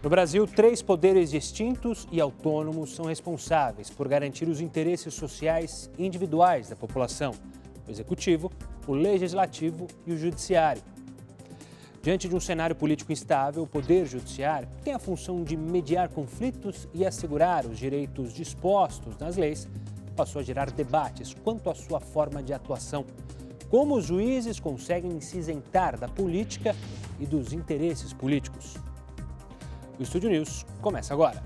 No Brasil, três poderes distintos e autônomos são responsáveis por garantir os interesses sociais e individuais da população: o executivo, o legislativo e o judiciário. Diante de um cenário político instável, o Poder Judiciário tem a função de mediar conflitos e assegurar os direitos dispostos nas leis, passou a gerar debates quanto à sua forma de atuação. Como os juízes conseguem se isentar da política e dos interesses políticos? O Estúdio News começa agora.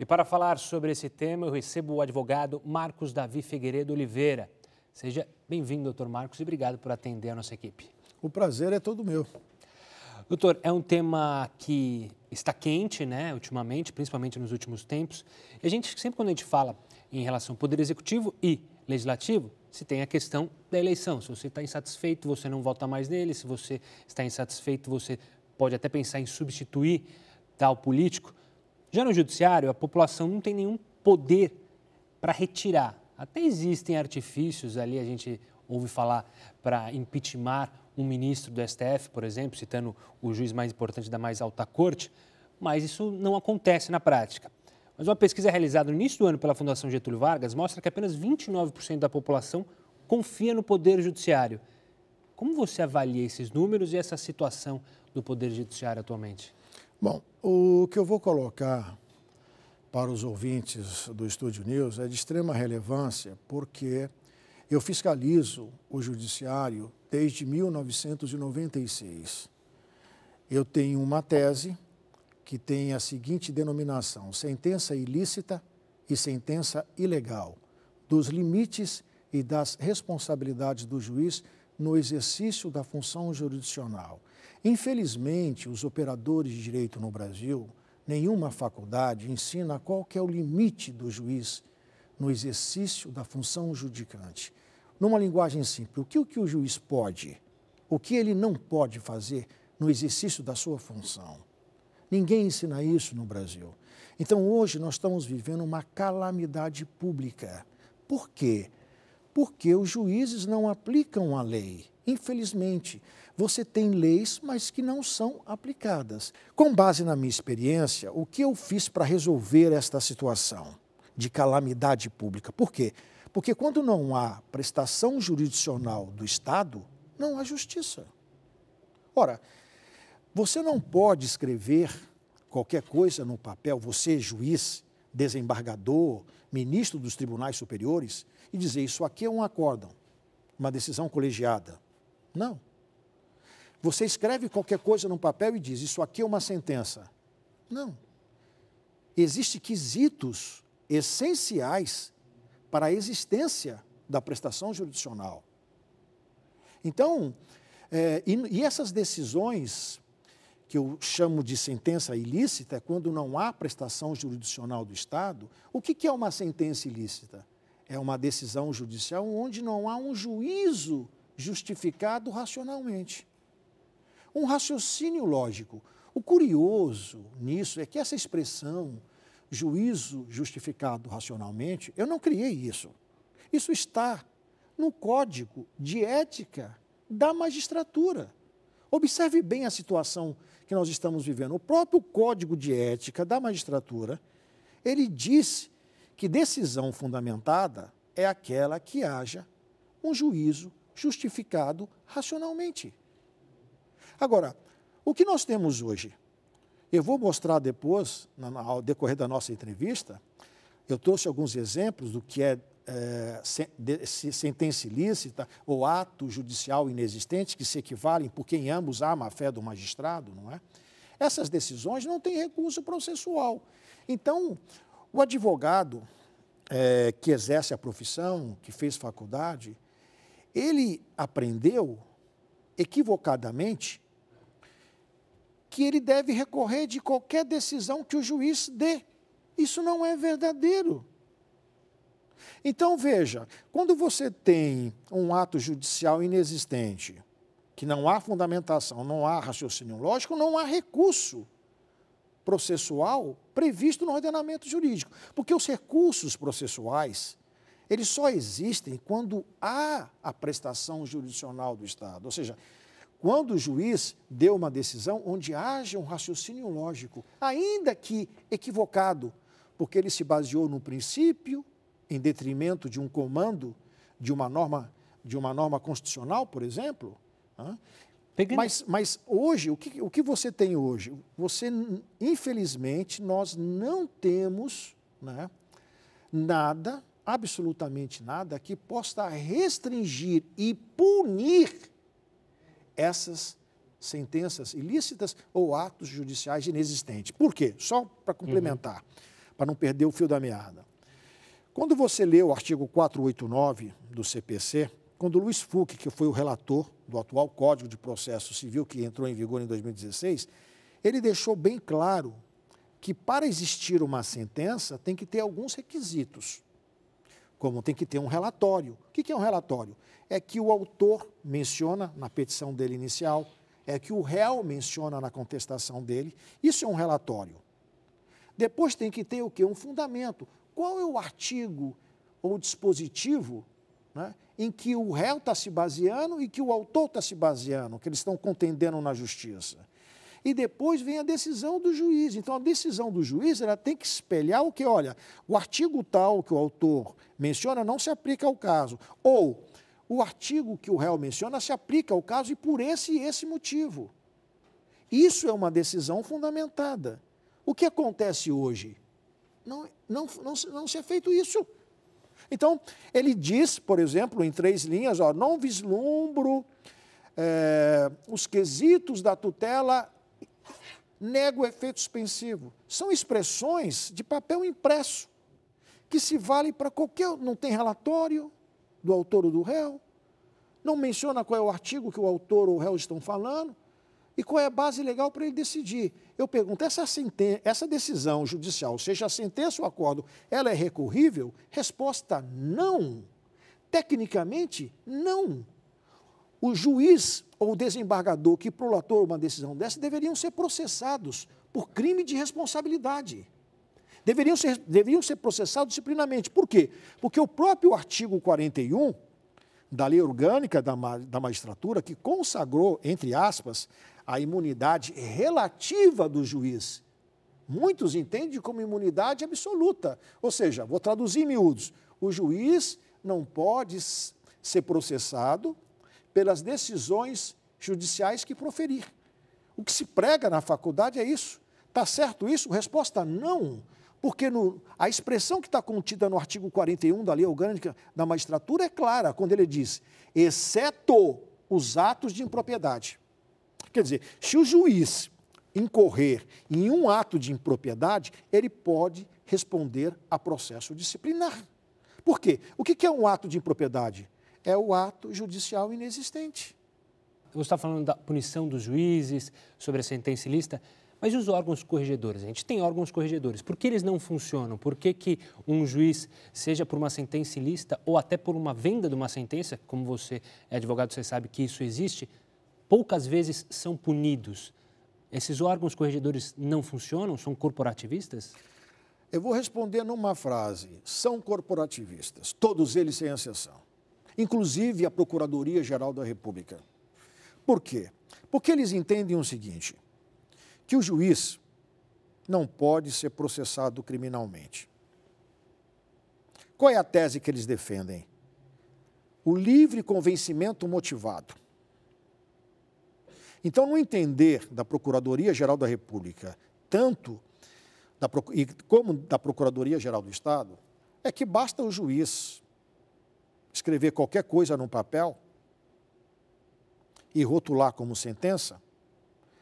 E para falar sobre esse tema, eu recebo o advogado Marcos Davi Figueiredo Oliveira. Seja bem-vindo, doutor Marcos, e obrigado por atender a nossa equipe. O prazer é todo meu. Doutor, é um tema que está quente, né, ultimamente, principalmente nos últimos tempos. E a gente sempre, quando a gente fala em relação ao Poder Executivo e Legislativo, se tem a questão da eleição. Se você está insatisfeito, você não vota mais nele. Se você está insatisfeito, você pode até pensar em substituir tal político. Já no Judiciário, a população não tem nenhum poder para retirar. Até existem artifícios ali, a gente ouve falar para impeachment um ministro do STF, por exemplo, citando o juiz mais importante da mais alta corte, mas isso não acontece na prática. Mas uma pesquisa realizada no início do ano pela Fundação Getúlio Vargas mostra que apenas 29% da população confia no Poder Judiciário. Como você avalia esses números e essa situação do Poder Judiciário atualmente? Bom, o que eu vou colocar para os ouvintes do Estúdio News é de extrema relevância, porque eu fiscalizo o Judiciário desde 1996. Eu tenho uma tese que tem a seguinte denominação: sentença ilícita e sentença ilegal, dos limites e das responsabilidades do juiz no exercício da função jurisdicional. Infelizmente, os operadores de direito no Brasil, nenhuma faculdade ensina qual é o limite do juiz no exercício da função judicante. Numa linguagem simples, o que, o que o juiz pode, o que ele não pode fazer no exercício da sua função. Ninguém ensina isso no Brasil. Então hoje nós estamos vivendo uma calamidade pública. Por quê? Porque os juízes não aplicam a lei. Infelizmente, você tem leis, mas que não são aplicadas. Com base na minha experiência, o que eu fiz para resolver esta situação de calamidade pública? Por quê? Porque quando não há prestação jurisdicional do Estado, não há justiça. Ora, você não pode escrever qualquer coisa no papel, você, juiz, desembargador, ministro dos tribunais superiores, e dizer isso aqui é um acórdão, uma decisão colegiada. Não. Você escreve qualquer coisa no papel e diz isso aqui é uma sentença. Não. Existem quesitos essenciais para a existência da prestação jurisdicional. Então, é, e, e essas decisões que eu chamo de sentença ilícita, é quando não há prestação jurisdicional do Estado, o que é uma sentença ilícita? É uma decisão judicial onde não há um juízo justificado racionalmente. Um raciocínio lógico. O curioso nisso é que essa expressão juízo justificado racionalmente, eu não criei isso. Isso está no Código de Ética da Magistratura. Observe bem a situação que nós estamos vivendo. O próprio Código de Ética da Magistratura, ele diz que decisão fundamentada é aquela que haja um juízo justificado racionalmente. Agora, o que nós temos hoje? Eu vou mostrar depois, ao decorrer da nossa entrevista, eu trouxe alguns exemplos do que é é, sentença ilícita ou ato judicial inexistente, que se equivalem porque em ambos há má fé do magistrado, não é? Essas decisões não têm recurso processual. Então, o advogado é, que exerce a profissão, que fez faculdade, ele aprendeu equivocadamente que ele deve recorrer de qualquer decisão que o juiz dê. Isso não é verdadeiro. Então, veja, quando você tem um ato judicial inexistente, que não há fundamentação, não há raciocínio lógico, não há recurso processual previsto no ordenamento jurídico. Porque os recursos processuais, eles só existem quando há a prestação jurisdicional do Estado. Ou seja, quando o juiz deu uma decisão onde haja um raciocínio lógico, ainda que equivocado, porque ele se baseou no princípio em detrimento de um comando, de uma norma, de uma norma constitucional, por exemplo. Mas, mas, hoje, o que, o que você tem hoje? Você, infelizmente, nós não temos né, nada, absolutamente nada, que possa restringir e punir essas sentenças ilícitas ou atos judiciais inexistentes. Por quê? Só para uhum. complementar, uhum. para não perder o fio da meada. Quando você lê o artigo 489 do CPC, quando Luiz Fux, que foi o relator do atual Código de Processo Civil, que entrou em vigor em 2016, ele deixou bem claro que para existir uma sentença tem que ter alguns requisitos, como tem que ter um relatório. O que é um relatório? É que o autor menciona na petição dele inicial, é que o réu menciona na contestação dele. Isso é um relatório. Depois tem que ter o quê? Um fundamento qual é o artigo ou dispositivo né, em que o réu está se baseando e que o autor está se baseando, que eles estão contendendo na justiça. E depois vem a decisão do juiz. Então, a decisão do juiz ela tem que espelhar o que, olha, o artigo tal que o autor menciona não se aplica ao caso. Ou o artigo que o réu menciona se aplica ao caso e por esse e esse motivo. Isso é uma decisão fundamentada. O que acontece hoje? não, não, não, não ser é feito isso. Então, ele diz, por exemplo, em três linhas, ó, não vislumbro é, os quesitos da tutela, nego o efeito suspensivo. São expressões de papel impresso, que se vale para qualquer... Não tem relatório do autor ou do réu, não menciona qual é o artigo que o autor ou o réu estão falando e qual é a base legal para ele decidir. Eu pergunto, essa, essa decisão judicial, seja a sentença ou acordo, ela é recorrível? Resposta, não. Tecnicamente, não. O juiz ou o desembargador que prolatou uma decisão dessa deveriam ser processados por crime de responsabilidade. Deveriam ser, deveriam ser processados disciplinamente. Por quê? Porque o próprio artigo 41 da lei orgânica da, da magistratura, que consagrou, entre aspas, a imunidade relativa do juiz. Muitos entendem como imunidade absoluta. Ou seja, vou traduzir em miúdos: o juiz não pode ser processado pelas decisões judiciais que proferir. O que se prega na faculdade é isso. Está certo isso? Resposta: não. Porque no, a expressão que está contida no artigo 41 da Lei Orgânica da Magistratura é clara, quando ele diz, exceto os atos de impropriedade. Quer dizer, se o juiz incorrer em um ato de impropriedade, ele pode responder a processo disciplinar. Por quê? O que é um ato de impropriedade? É o ato judicial inexistente. Você está falando da punição dos juízes, sobre a sentença ilícita. Mas e os órgãos corregedores? A gente tem órgãos corregedores. Por que eles não funcionam? Por que, que um juiz, seja por uma sentença ilícita ou até por uma venda de uma sentença, como você é advogado, você sabe que isso existe, poucas vezes são punidos? Esses órgãos corregedores não funcionam? São corporativistas? Eu vou responder numa frase. São corporativistas, todos eles sem exceção. Inclusive a Procuradoria-Geral da República. Por quê? Porque eles entendem o seguinte: que o juiz não pode ser processado criminalmente. Qual é a tese que eles defendem? O livre convencimento motivado. Então, no entender da Procuradoria-Geral da República, tanto da, como da Procuradoria-Geral do Estado, é que basta o juiz escrever qualquer coisa num papel e rotular como sentença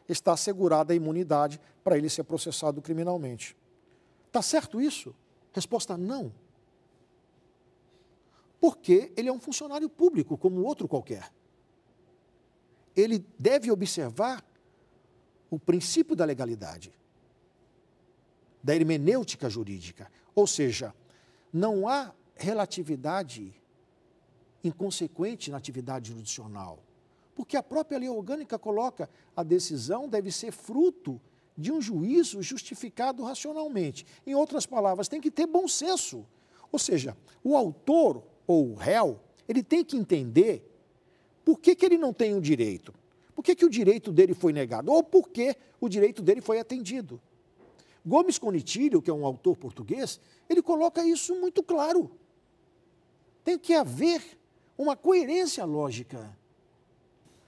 está assegurada a imunidade para ele ser processado criminalmente. Está certo isso? Resposta: não. Porque ele é um funcionário público, como outro qualquer. Ele deve observar o princípio da legalidade, da hermenêutica jurídica. Ou seja, não há relatividade inconsequente na atividade judicional porque a própria lei orgânica coloca a decisão deve ser fruto de um juízo justificado racionalmente. Em outras palavras, tem que ter bom senso. Ou seja, o autor ou o réu, ele tem que entender por que, que ele não tem o um direito. Por que, que o direito dele foi negado? Ou por que o direito dele foi atendido? Gomes Conitilho, que é um autor português, ele coloca isso muito claro. Tem que haver uma coerência lógica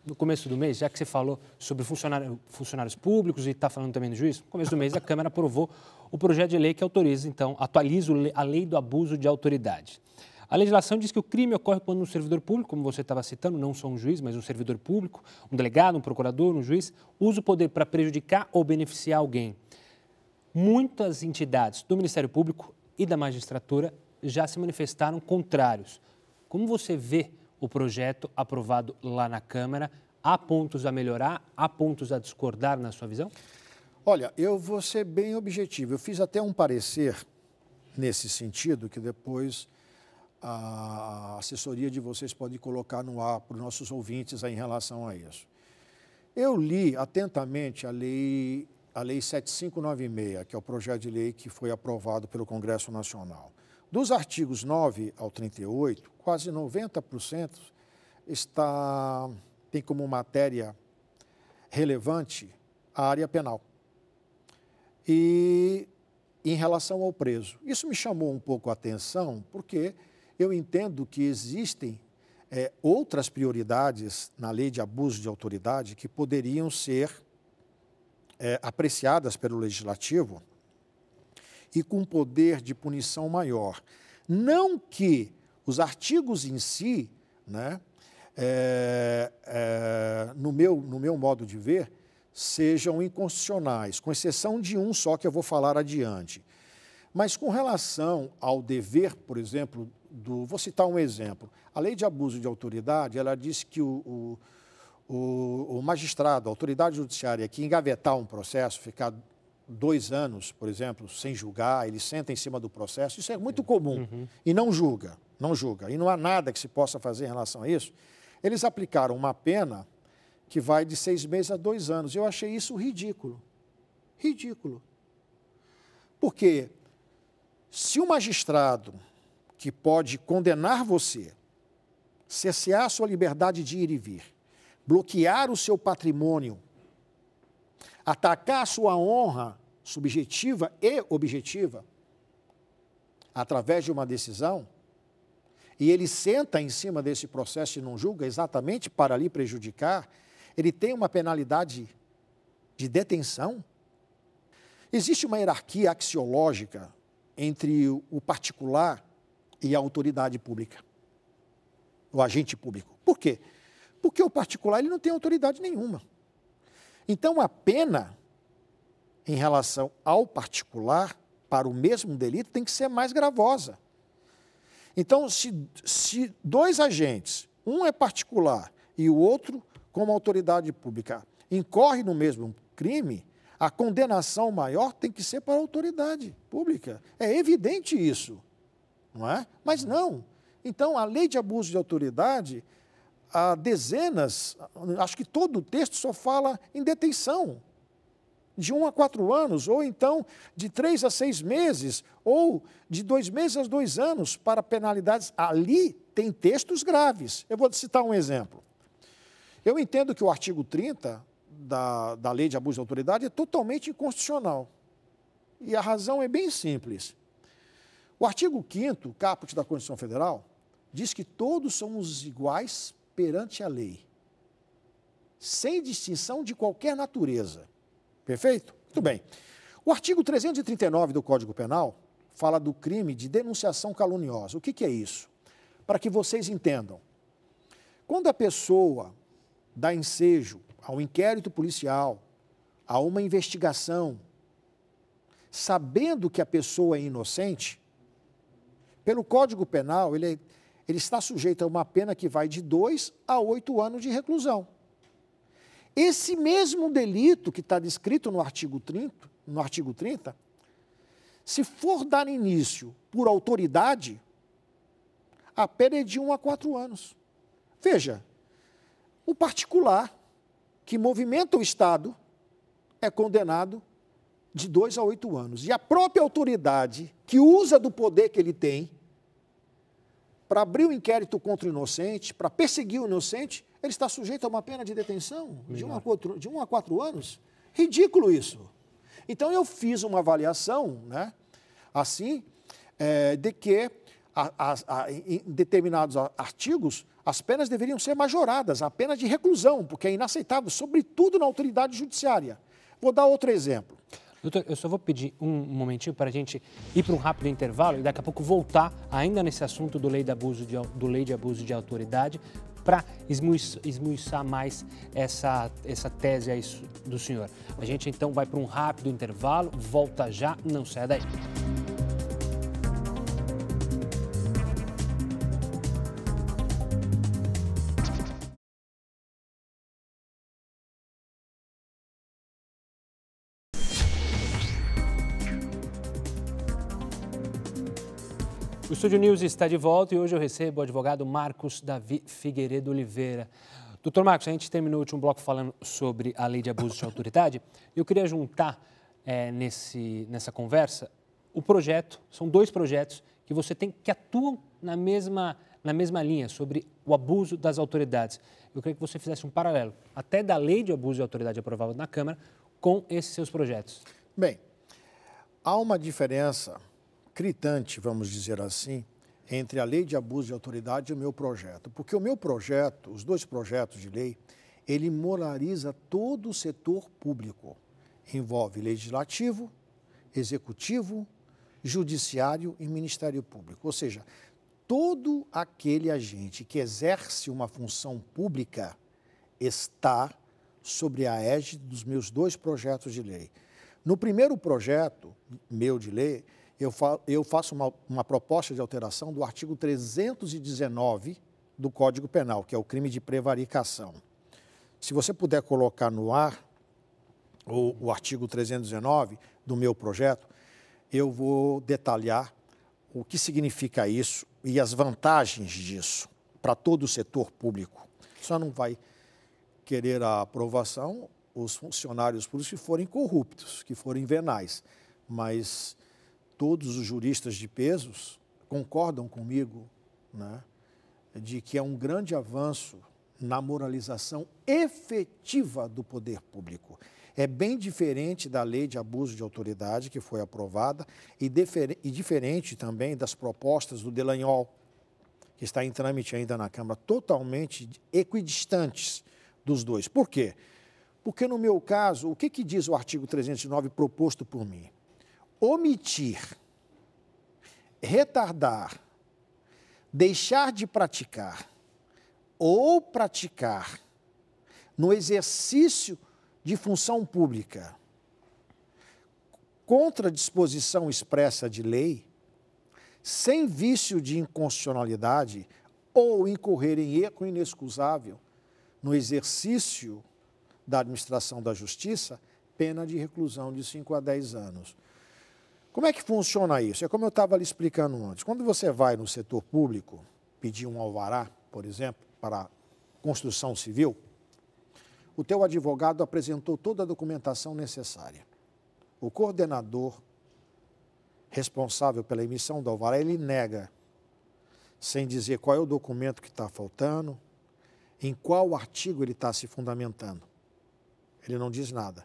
no começo do mês, já que você falou sobre funcionário, funcionários públicos e está falando também do juiz, no começo do mês a Câmara aprovou o projeto de lei que autoriza, então, atualiza a lei do abuso de autoridade. A legislação diz que o crime ocorre quando um servidor público, como você estava citando, não só um juiz, mas um servidor público, um delegado, um procurador, um juiz, usa o poder para prejudicar ou beneficiar alguém. Muitas entidades do Ministério Público e da magistratura já se manifestaram contrários. Como você vê o projeto aprovado lá na Câmara. Há pontos a melhorar? Há pontos a discordar na sua visão? Olha, eu vou ser bem objetivo. Eu fiz até um parecer nesse sentido que depois a assessoria de vocês pode colocar no ar para os nossos ouvintes em relação a isso. Eu li atentamente a lei, a lei 7596, que é o projeto de lei que foi aprovado pelo Congresso Nacional. Dos artigos 9 ao 38, quase 90% está, tem como matéria relevante a área penal. E em relação ao preso, isso me chamou um pouco a atenção, porque eu entendo que existem é, outras prioridades na lei de abuso de autoridade que poderiam ser é, apreciadas pelo legislativo e com poder de punição maior. Não que os artigos em si, né, é, é, no, meu, no meu modo de ver, sejam inconstitucionais, com exceção de um só que eu vou falar adiante. Mas com relação ao dever, por exemplo, do. Vou citar um exemplo. A lei de abuso de autoridade, ela diz que o, o, o magistrado, a autoridade judiciária que engavetar um processo, ficar dois anos, por exemplo, sem julgar, ele senta em cima do processo, isso é muito uhum. comum, uhum. e não julga, não julga, e não há nada que se possa fazer em relação a isso, eles aplicaram uma pena que vai de seis meses a dois anos. Eu achei isso ridículo. Ridículo. Porque se o magistrado que pode condenar você, cercear sua liberdade de ir e vir, bloquear o seu patrimônio atacar sua honra subjetiva e objetiva através de uma decisão, e ele senta em cima desse processo e não julga exatamente para lhe prejudicar, ele tem uma penalidade de detenção? Existe uma hierarquia axiológica entre o particular e a autoridade pública, o agente público. Por quê? Porque o particular ele não tem autoridade nenhuma. Então, a pena em relação ao particular para o mesmo delito tem que ser mais gravosa. Então, se, se dois agentes, um é particular e o outro como autoridade pública, incorre no mesmo crime, a condenação maior tem que ser para a autoridade pública. É evidente isso, não é? Mas não. Então, a lei de abuso de autoridade há dezenas, acho que todo o texto só fala em detenção, de um a quatro anos, ou então de três a seis meses, ou de dois meses a dois anos para penalidades. Ali tem textos graves. Eu vou citar um exemplo. Eu entendo que o artigo 30 da, da lei de abuso de autoridade é totalmente inconstitucional. E a razão é bem simples. O artigo 5 caput da Constituição Federal, diz que todos somos iguais perante a lei, sem distinção de qualquer natureza. Perfeito? Muito bem. O artigo 339 do Código Penal fala do crime de denunciação caluniosa. O que, que é isso? Para que vocês entendam. Quando a pessoa dá ensejo a um inquérito policial, a uma investigação, sabendo que a pessoa é inocente, pelo Código Penal, ele é ele está sujeito a uma pena que vai de dois a oito anos de reclusão. Esse mesmo delito que está descrito no artigo 30, no artigo 30 se for dar início por autoridade, a pena é de 1 um a 4 anos. Veja, o particular que movimenta o Estado é condenado de 2 a 8 anos. E a própria autoridade que usa do poder que ele tem para abrir o um inquérito contra o inocente, para perseguir o inocente, ele está sujeito a uma pena de detenção de um, a quatro, de um a quatro anos. Ridículo isso. Então eu fiz uma avaliação, né, assim, é, de que a, a, a, em determinados artigos as penas deveriam ser majoradas, a pena de reclusão, porque é inaceitável, sobretudo na autoridade judiciária. Vou dar outro exemplo. Doutor, eu só vou pedir um momentinho para a gente ir para um rápido intervalo e daqui a pouco voltar ainda nesse assunto do lei de abuso de, do lei de, abuso de autoridade para esmuiçar mais essa, essa tese aí do senhor. A gente então vai para um rápido intervalo, volta já, não saia daí. Estúdio News está de volta e hoje eu recebo o advogado Marcos Davi Figueiredo Oliveira. Doutor Marcos, a gente terminou o último bloco falando sobre a lei de abuso de autoridade. Eu queria juntar é, nesse, nessa conversa o projeto, são dois projetos que você tem que atuam na mesma, na mesma linha, sobre o abuso das autoridades. Eu queria que você fizesse um paralelo, até da lei de abuso de autoridade aprovada na Câmara, com esses seus projetos. Bem, há uma diferença gritante, vamos dizer assim, entre a lei de abuso de autoridade e o meu projeto. Porque o meu projeto, os dois projetos de lei, ele moraliza todo o setor público. Envolve legislativo, executivo, judiciário e ministério público. Ou seja, todo aquele agente que exerce uma função pública está sobre a égide dos meus dois projetos de lei. No primeiro projeto meu de lei, eu, fa eu faço uma, uma proposta de alteração do artigo 319 do Código Penal, que é o crime de prevaricação. Se você puder colocar no ar o, o artigo 319 do meu projeto, eu vou detalhar o que significa isso e as vantagens disso para todo o setor público. Só não vai querer a aprovação os funcionários públicos que forem corruptos, que forem venais. Mas todos os juristas de pesos concordam comigo né, de que é um grande avanço na moralização efetiva do poder público. É bem diferente da lei de abuso de autoridade que foi aprovada e, e diferente também das propostas do Delanhol, que está em trâmite ainda na Câmara, totalmente equidistantes dos dois. Por quê? Porque no meu caso, o que, que diz o artigo 309 proposto por mim? omitir, retardar, deixar de praticar ou praticar no exercício de função pública contra disposição expressa de lei, sem vício de inconstitucionalidade ou incorrer em erro inexcusável no exercício da administração da justiça, pena de reclusão de 5 a 10 anos. Como é que funciona isso? É como eu estava lhe explicando antes. Quando você vai no setor público pedir um alvará, por exemplo, para construção civil, o teu advogado apresentou toda a documentação necessária. O coordenador responsável pela emissão do alvará, ele nega, sem dizer qual é o documento que está faltando, em qual artigo ele está se fundamentando. Ele não diz nada.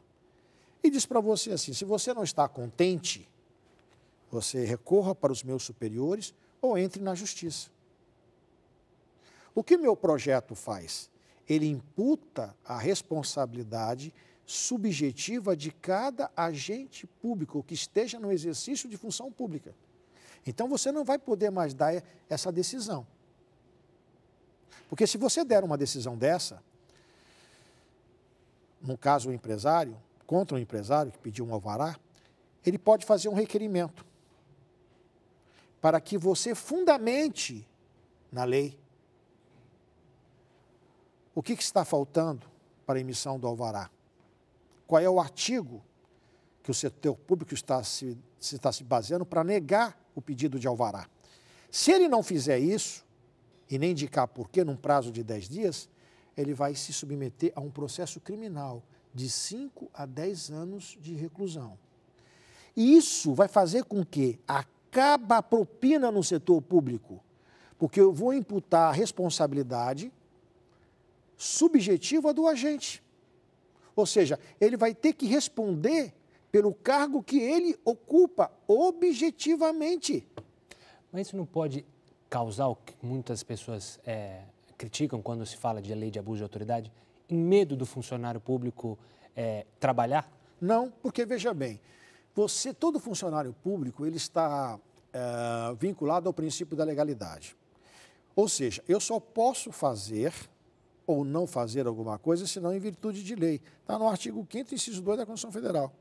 E diz para você assim: se você não está contente, você recorra para os meus superiores ou entre na justiça. O que meu projeto faz? Ele imputa a responsabilidade subjetiva de cada agente público que esteja no exercício de função pública. Então você não vai poder mais dar essa decisão. Porque se você der uma decisão dessa, no caso o empresário, contra o empresário que pediu um alvará, ele pode fazer um requerimento para que você fundamente na lei. O que, que está faltando para a emissão do alvará? Qual é o artigo que o setor público está se, se está se baseando para negar o pedido de alvará? Se ele não fizer isso, e nem indicar porquê num prazo de 10 dias, ele vai se submeter a um processo criminal de 5 a 10 anos de reclusão. E isso vai fazer com que a acaba a propina no setor público, porque eu vou imputar a responsabilidade subjetiva do agente. Ou seja, ele vai ter que responder pelo cargo que ele ocupa objetivamente. Mas isso não pode causar o que muitas pessoas é, criticam quando se fala de lei de abuso de autoridade? Em medo do funcionário público é, trabalhar? Não, porque veja bem, você, todo funcionário público, ele está é, vinculado ao princípio da legalidade. Ou seja, eu só posso fazer ou não fazer alguma coisa, senão em virtude de lei. Está no artigo 5 inciso 2 da Constituição Federal.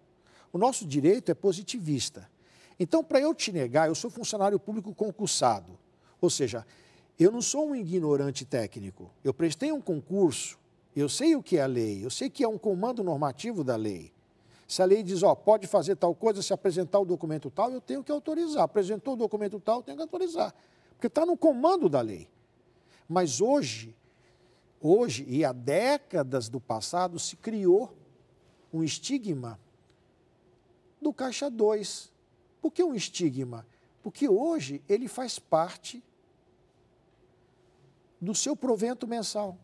O nosso direito é positivista. Então, para eu te negar, eu sou funcionário público concursado. Ou seja, eu não sou um ignorante técnico. Eu prestei um concurso, eu sei o que é a lei, eu sei que é um comando normativo da lei. Se a lei diz, ó, pode fazer tal coisa, se apresentar o documento tal, eu tenho que autorizar. Apresentou o documento tal, eu tenho que autorizar. Porque está no comando da lei. Mas hoje, hoje e há décadas do passado, se criou um estigma do Caixa 2. Por que um estigma? Porque hoje ele faz parte do seu provento mensal.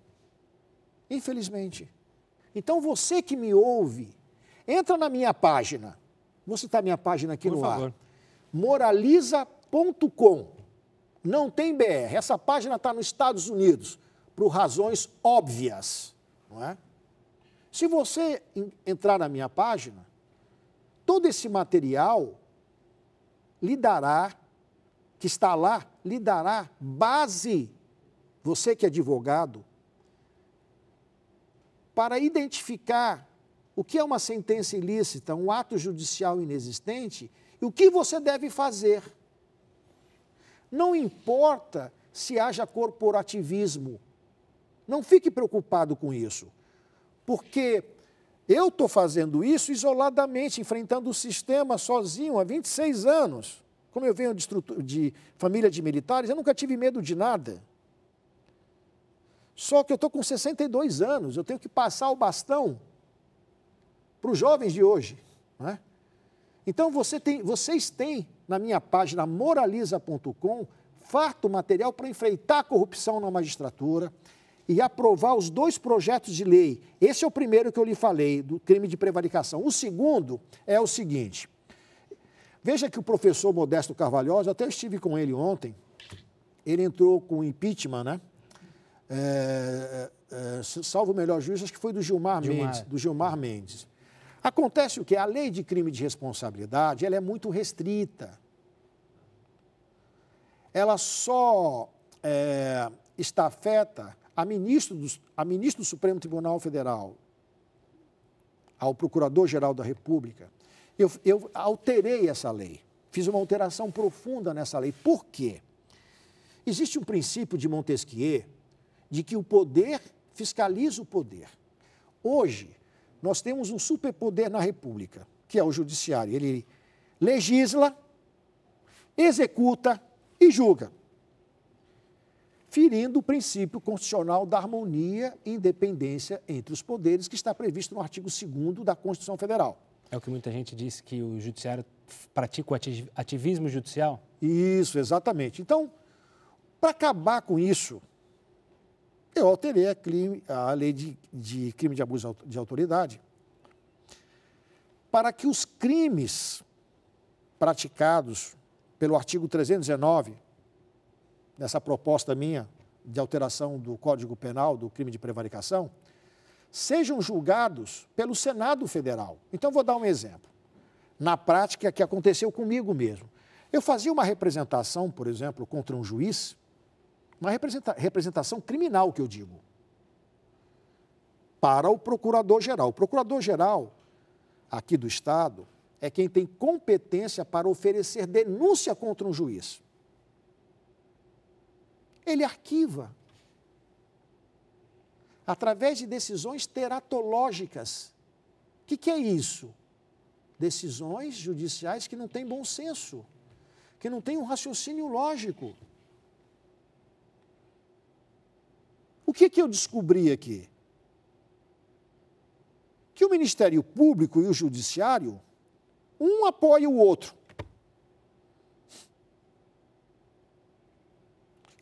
Infelizmente. Então você que me ouve, Entra na minha página. Vou citar tá minha página aqui Por no favor. ar. Moraliza.com. Não tem BR. Essa página está nos Estados Unidos, por razões óbvias. Não é? Se você entrar na minha página, todo esse material lhe dará, que está lá, lhe dará base, você que é advogado, para identificar o que é uma sentença ilícita, um ato judicial inexistente e o que você deve fazer. Não importa se haja corporativismo. Não fique preocupado com isso. Porque eu estou fazendo isso isoladamente, enfrentando o sistema sozinho há 26 anos. Como eu venho de, de família de militares, eu nunca tive medo de nada. Só que eu estou com 62 anos, eu tenho que passar o bastão para os jovens de hoje. Né? Então, você tem, vocês têm na minha página moraliza.com farto material para enfrentar a corrupção na magistratura e aprovar os dois projetos de lei. Esse é o primeiro que eu lhe falei, do crime de prevaricação. O segundo é o seguinte. Veja que o professor Modesto Carvalhosa, até estive com ele ontem, ele entrou com impeachment, né? É, é, é, salvo o melhor juiz, acho que foi do Gilmar, Gilmar. Mendes. Do Gilmar Mendes. Acontece o que? A lei de crime de responsabilidade ela é muito restrita. Ela só é, está afeta a ministro, do, a ministro do Supremo Tribunal Federal, ao Procurador-Geral da República. Eu, eu alterei essa lei, fiz uma alteração profunda nessa lei. Por quê? Existe um princípio de Montesquieu de que o poder fiscaliza o poder. Hoje, nós temos um superpoder na República, que é o Judiciário. Ele legisla, executa e julga, ferindo o princípio constitucional da harmonia e independência entre os poderes, que está previsto no artigo 2 da Constituição Federal. É o que muita gente disse que o judiciário pratica o ativismo judicial? Isso, exatamente. Então, para acabar com isso, eu alterei a, crime, a lei de, de crime de abuso de autoridade para que os crimes praticados pelo artigo 319, nessa proposta minha de alteração do Código Penal do crime de prevaricação, sejam julgados pelo Senado Federal. Então, vou dar um exemplo. Na prática, que aconteceu comigo mesmo. Eu fazia uma representação, por exemplo, contra um juiz uma representação criminal, que eu digo. Para o procurador-geral. O procurador-geral aqui do Estado é quem tem competência para oferecer denúncia contra um juiz. Ele arquiva através de decisões teratológicas. O que, que, é isso? Decisões judiciais que não têm bom senso, que não têm um raciocínio lógico. O que, é que eu descobri aqui? Que o Ministério Público e o Judiciário, um apoia o outro.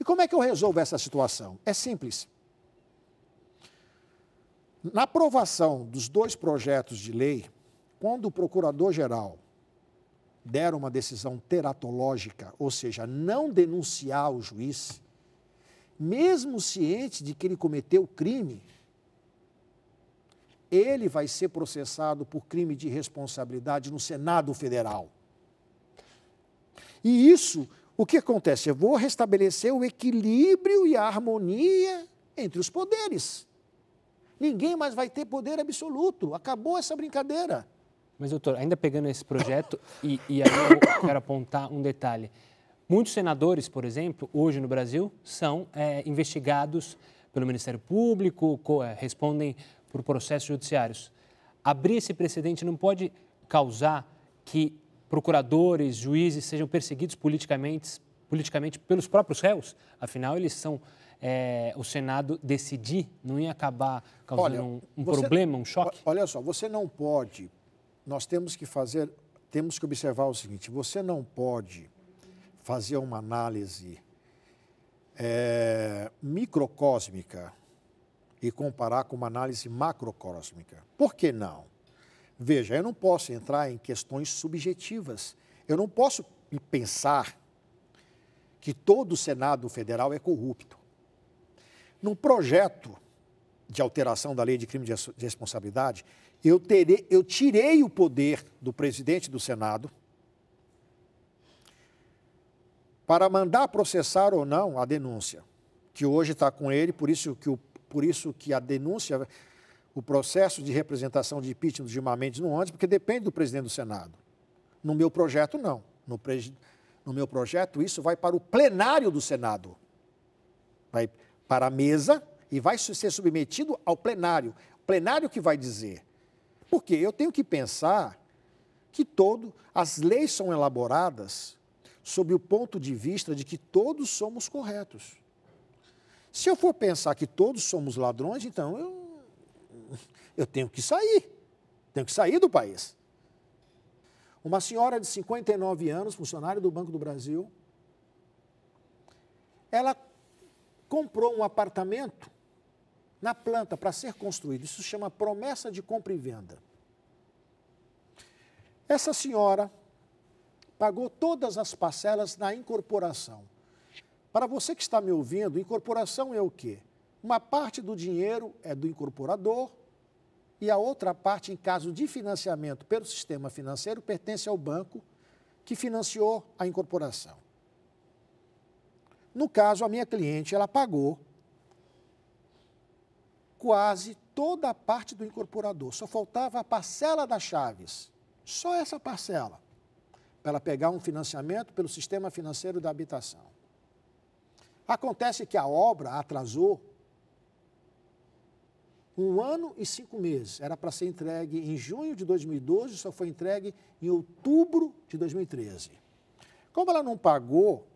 E como é que eu resolvo essa situação? É simples. Na aprovação dos dois projetos de lei, quando o procurador-geral der uma decisão teratológica, ou seja, não denunciar o juiz, mesmo ciente de que ele cometeu crime, ele vai ser processado por crime de responsabilidade no Senado Federal. E isso, o que acontece? Eu vou restabelecer o equilíbrio e a harmonia entre os poderes. Ninguém mais vai ter poder absoluto. Acabou essa brincadeira. Mas, doutor, ainda pegando esse projeto, e, e aí eu quero apontar um detalhe. Muitos senadores, por exemplo, hoje no Brasil, são é, investigados pelo Ministério Público, é, respondem por processos judiciários. Abrir esse precedente não pode causar que procuradores, juízes sejam perseguidos politicamente, politicamente pelos próprios réus. Afinal, eles são é, o Senado decidir não ia acabar causando olha, um, um você, problema, um choque? Olha só, você não pode. Nós temos que fazer, temos que observar o seguinte: você não pode fazer uma análise é, microcósmica e comparar com uma análise macrocósmica. Por que não? Veja, eu não posso entrar em questões subjetivas. Eu não posso pensar que todo o Senado Federal é corrupto. Num projeto de alteração da lei de crime de responsabilidade, eu, terei, eu tirei o poder do presidente do Senado para mandar processar ou não a denúncia, que hoje está com ele, por isso que, o, por isso que a denúncia, o processo de representação de impeachment de Gilmar Mendes não antes, porque depende do presidente do Senado. No meu projeto, não. No, pre, no meu projeto, isso vai para o plenário do Senado. Vai para a mesa e vai ser submetido ao plenário. Plenário que vai dizer. Porque eu tenho que pensar que todo, as leis são elaboradas sob o ponto de vista de que todos somos corretos. Se eu for pensar que todos somos ladrões, então eu, eu tenho que sair, tenho que sair do país. Uma senhora de 59 anos, funcionária do Banco do Brasil, ela comprou um apartamento na planta para ser construído. Isso se chama promessa de compra e venda. Essa senhora pagou todas as parcelas na incorporação. Para você que está me ouvindo, incorporação é o quê? Uma parte do dinheiro é do incorporador e a outra parte, em caso de financiamento pelo sistema financeiro, pertence ao banco que financiou a incorporação. No caso, a minha cliente, ela pagou quase toda a parte do incorporador, só faltava a parcela das chaves, só essa parcela para ela pegar um financiamento pelo sistema financeiro da habitação. Acontece que a obra atrasou um ano e cinco meses. Era para ser entregue em junho de 2012, só foi entregue em outubro de 2013. Como ela não pagou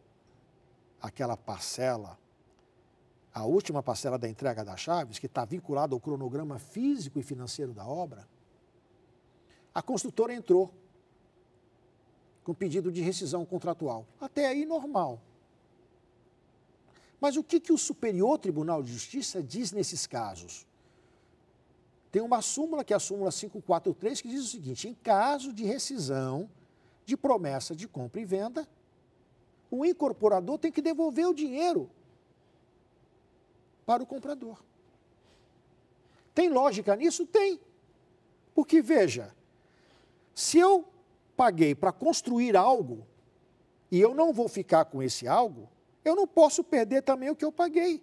aquela parcela, a última parcela da entrega da Chaves, que está vinculada ao cronograma físico e financeiro da obra, a construtora entrou com pedido de rescisão contratual. Até aí, normal. Mas o que, que o Superior Tribunal de Justiça diz nesses casos? Tem uma súmula, que é a súmula 543, que diz o seguinte: em caso de rescisão de promessa de compra e venda, o incorporador tem que devolver o dinheiro para o comprador. Tem lógica nisso? Tem. Porque, veja, se eu paguei para construir algo e eu não vou ficar com esse algo, eu não posso perder também o que eu paguei.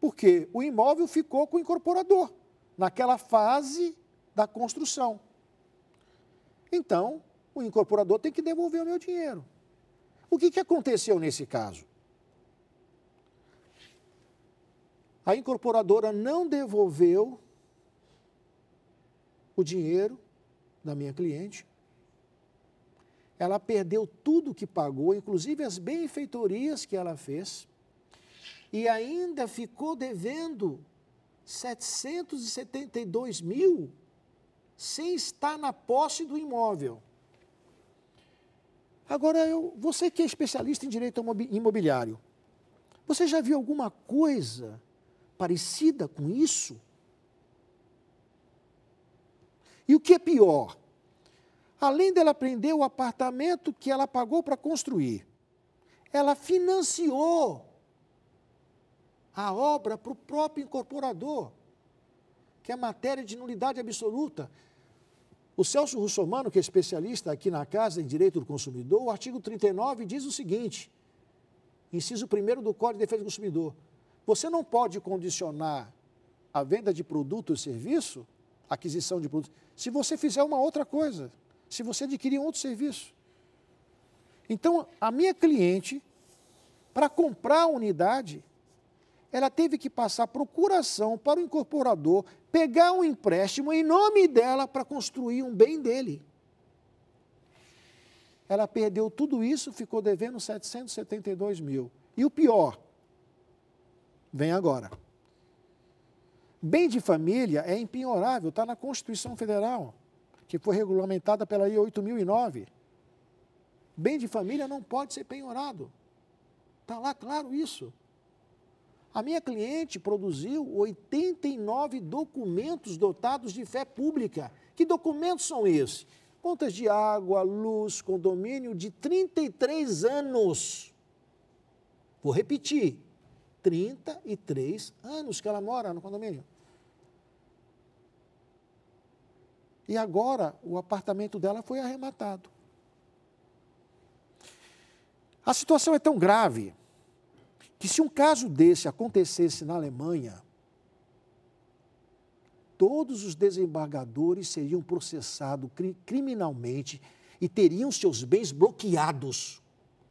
Porque o imóvel ficou com o incorporador naquela fase da construção. Então, o incorporador tem que devolver o meu dinheiro. O que, que aconteceu nesse caso? A incorporadora não devolveu o dinheiro da minha cliente. Ela perdeu tudo que pagou, inclusive as benfeitorias que ela fez, e ainda ficou devendo 772 mil sem estar na posse do imóvel. Agora, eu, você que é especialista em direito imobiliário, você já viu alguma coisa parecida com isso? E o que é pior? Além dela prender o apartamento que ela pagou para construir, ela financiou a obra para o próprio incorporador, que é matéria de nulidade absoluta. O Celso Russomano, que é especialista aqui na Casa em Direito do Consumidor, o artigo 39 diz o seguinte, inciso 1 do Código de Defesa do Consumidor, você não pode condicionar a venda de produto e serviço, aquisição de produto se você fizer uma outra coisa, se você adquirir um outro serviço. Então, a minha cliente, para comprar a unidade, ela teve que passar procuração para o incorporador, pegar um empréstimo em nome dela para construir um bem dele. Ela perdeu tudo isso, ficou devendo 772 mil. E o pior, vem agora. Bem de família é impenhorável, está na Constituição Federal, que foi regulamentada pela Lei 8009. Bem de família não pode ser penhorado. Está lá claro isso. A minha cliente produziu 89 documentos dotados de fé pública. Que documentos são esses? Contas de água, luz, condomínio de 33 anos. Vou repetir, 33 anos que ela mora no condomínio. E agora o apartamento dela foi arrematado. A situação é tão grave que, se um caso desse acontecesse na Alemanha, todos os desembargadores seriam processados criminalmente e teriam seus bens bloqueados.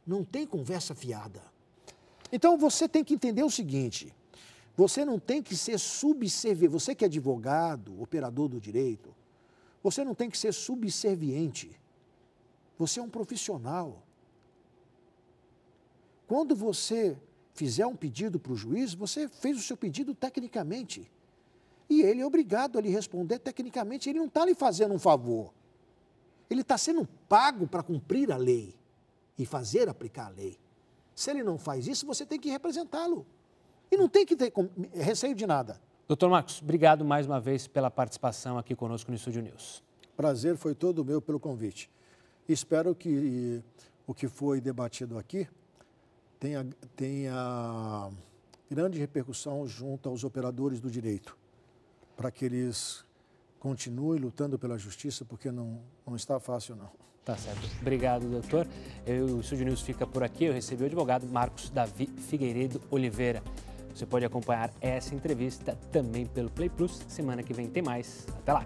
Não tem conversa fiada. Então você tem que entender o seguinte: você não tem que ser subserviente. Você que é advogado, operador do direito, você não tem que ser subserviente. Você é um profissional. Quando você fizer um pedido para o juiz, você fez o seu pedido tecnicamente. E ele é obrigado a lhe responder tecnicamente. Ele não está lhe fazendo um favor. Ele está sendo pago para cumprir a lei e fazer aplicar a lei. Se ele não faz isso, você tem que representá-lo. E não tem que ter receio de nada. Doutor Marcos, obrigado mais uma vez pela participação aqui conosco no Estúdio News. Prazer foi todo meu pelo convite. Espero que o que foi debatido aqui tenha, tenha grande repercussão junto aos operadores do direito, para que eles continuem lutando pela justiça, porque não, não está fácil, não. Tá certo. Obrigado, doutor. Eu, o Estúdio News fica por aqui. Eu recebi o advogado Marcos Davi Figueiredo Oliveira. Você pode acompanhar essa entrevista também pelo Play Plus. Semana que vem tem mais. Até lá!